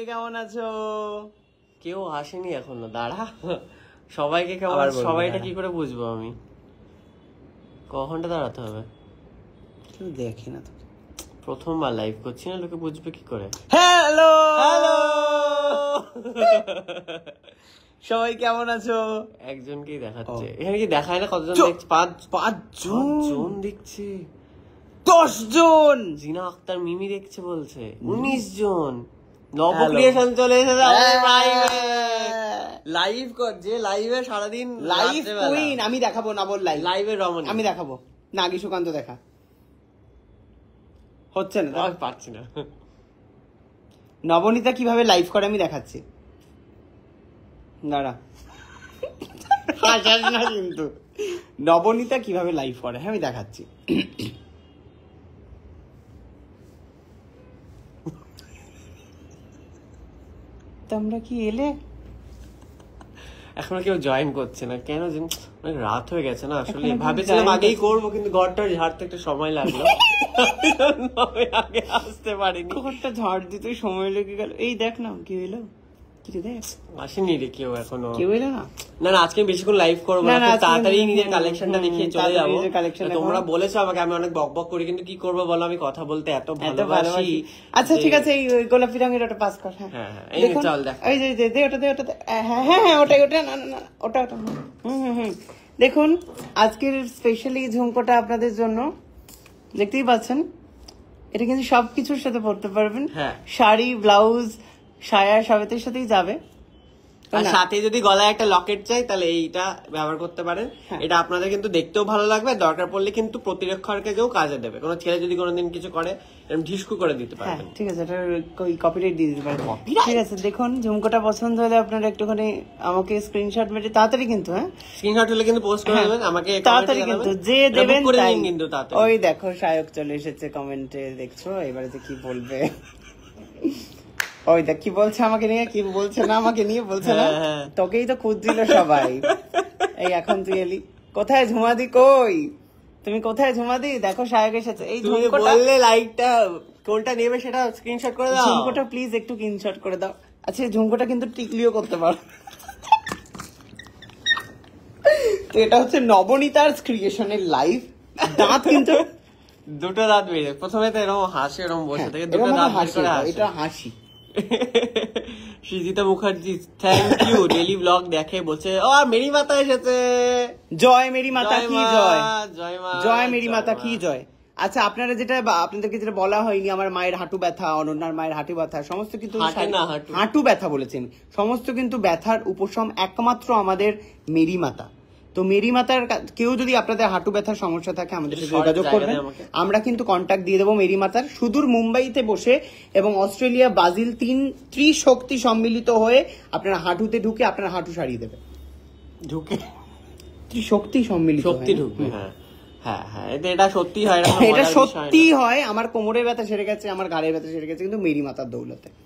সবাইকে কেমন আছো কেউ আসেনি এখনো দাঁড়া সবাইকে কেমন সবাইটা কি করে বুঝবো আমি কখনটা দাঁড়াতে হবে কেউ দেখি না তো প্রথমবার লাইভ করছি না লোকে বুঝবে কি করে হ্যালো হ্যালো সবাই কেমন আছো একজনকেই দেখাচ্ছে এখানে কি দেখায় না কতজন দেখছে পাঁচ পাঁচ জন দেখছে দশ জন জিনা আক্তার মিমি দেখছে বলছে উনিশ জন নবক্রিয়েশন চলে এসেছে লাইভ কর যে লাইভে সারাদিন লাইভ কুইন আমি দেখাবো না বল লাইভ লাইভে রমন আমি দেখাবো নাগি সুকান্ত দেখা হচ্ছে না আমি পারছি না নবনীতা কিভাবে লাইভ করে আমি দেখাচ্ছি দাঁড়া হাসাস না কিন্তু নবনীতা কিভাবে লাইভ করে হ্যাঁ আমি দেখাচ্ছি তোমরা কি এলে এখন কেউ জয়েন করছে না কেন মানে রাত হয়ে গেছে না আসলে ভাবেছিলাম আগেই করবো কিন্তু ঘরটা ঝাড়তে একটা সময় লাগলো আগে আসতে পারিনি ঘরটা ঝাড় দিতে সময় লেগে গেল এই দেখ না কি হইলো আসেনি এখনো না না আজকে বেশিক্ষণ লাইভ করবো তাড়াতাড়ি নিজের কালেকশনটা দেখিয়ে চলে যাবো তোমরা বলেছো আমাকে আমি অনেক বক বক করি কিন্তু কি করবো বলো আমি কথা বলতে এত ভালোবাসি আচ্ছা ঠিক আছে এই গোলাপি রঙের ওটা পাস কর হ্যাঁ, হ্যাঁ, হ্যাঁ চল দেখ যে দে ওটা দে ওটা হ্যাঁ, হ্যাঁ হ্যাঁ হ্যাঁ ওটাই ওটা না না ওটা ওটা হুম হুম দেখুন আজকের স্পেশালি ঝুমকোটা আপনাদের জন্য দেখতেই পাচ্ছেন এটা কিন্তু সবকিছুর সাথে পড়তে পারবেন শাড়ি ব্লাউজ সায়া সবেতের সাথেই যাবে আর সাথে যদি গলায় একটা লকেট চাই তাহলে এইটা ব্যবহার করতে পারেন হ্যাঁ। এটা আপনাদের কিন্তু দেখতেও ভালো লাগবে দরকার পড়লে কিন্তু কেউ কাজে দেবে কোনো ছেলে যদি কোনোদিন কিছু করে এরকম ঢিসকু করে দিতে হ্যাঁ, পারে ঠিক আছে এটা কপিরাইট দিয়ে দিতে পারে ঠিক আছে দেখুন ঝুমকোটা পছন্দ হলে আপনারা একটুখানি আমাকে স্ক্রিনশট মেরে তাড়াতাড়ি কিন্তু হ্যাঁ স্ক্রিনশট হলে কিন্তু পোস্ট করে হ্যাঁ, দেবেন আমাকে তাড়াতাড়ি কিন্তু যে দেবেন তাই কিন্তু তাড়াতাড়ি ওই দেখো সায়ক চলে এসেছে কমেন্টে দেখছো এবারে যে কি বলবে ওই দেখ কি বলছে আমাকে নিয়ে কি বলছে না আমাকে নিয়ে বলছে না হ্যাঁ, হ্যাঁ। তোকেই তো খুঁজছিল সবাই এই এখন তুই এলি কোথায় ঝুমাদি কই তুমি কোথায় ঝুমা দি দেখো সাহেব এসেছে এই ঝুমকোটা বললে লাইটটা নেবে সেটা স্ক্রিনশট করে দাও ঝুমকোটা প্লিজ একটু স্ক্রিনশট করে দাও আচ্ছা ঝুমকোটা কিন্তু টিকলিও করতে পারো এটা হচ্ছে নবনীতার ক্রিয়েশনের লাইফ দাঁত কিন্তু দুটো দাঁত বেড়ে প্রথমে তো এরকম হাসি এরকম বসে হ্যাঁ, থেকে দুটো দাঁত বের এটা হাসি Srijita Mukherjee thank you daily vlog দেখে বলছে ও মেরি মাতা এসেছে জয় মেরি মাতা কি জয় জয় জয় মেরি মাতা কি জয় আচ্ছা আপনারা যেটা আপনাদেরকে যেটা বলা হয়নি আমার মায়ের হাঁটু ব্যথা অনন্যার মায়ের হাঁটু ব্যথা সমস্ত কিন্তু হাঁটু ব্যথা বলেছেন সমস্ত কিন্তু ব্যথার উপশম একমাত্র আমাদের মেরি মাতা তো মেরি মাতার কেউ যদি আপনাদের হাঁটু ব্যথার সমস্যা থাকে আমাদের সাথে যোগাযোগ করবেন আমরা কিন্তু কন্ট্যাক্ট দিয়ে দেবো মেরি মাতার সুদূর মুম্বাইতে বসে এবং অস্ট্রেলিয়া ব্রাজিল তিন ত্রিশক্তি সম্মিলিত হয়ে আপনারা হাঁটুতে ঢুকে আপনার হাঁটু সারিয়ে দেবে ঢুকে ত্রিশক্তি সম্মিলিত শক্তি ঢুকবে হ্যাঁ হ্যাঁ হ্যাঁ এটা সত্যি হয় আমার কোমরে ব্যথা সেরে গেছে আমার গাড়ির ব্যথা সেরে গেছে কিন্তু মেরি মাতার দৌলতে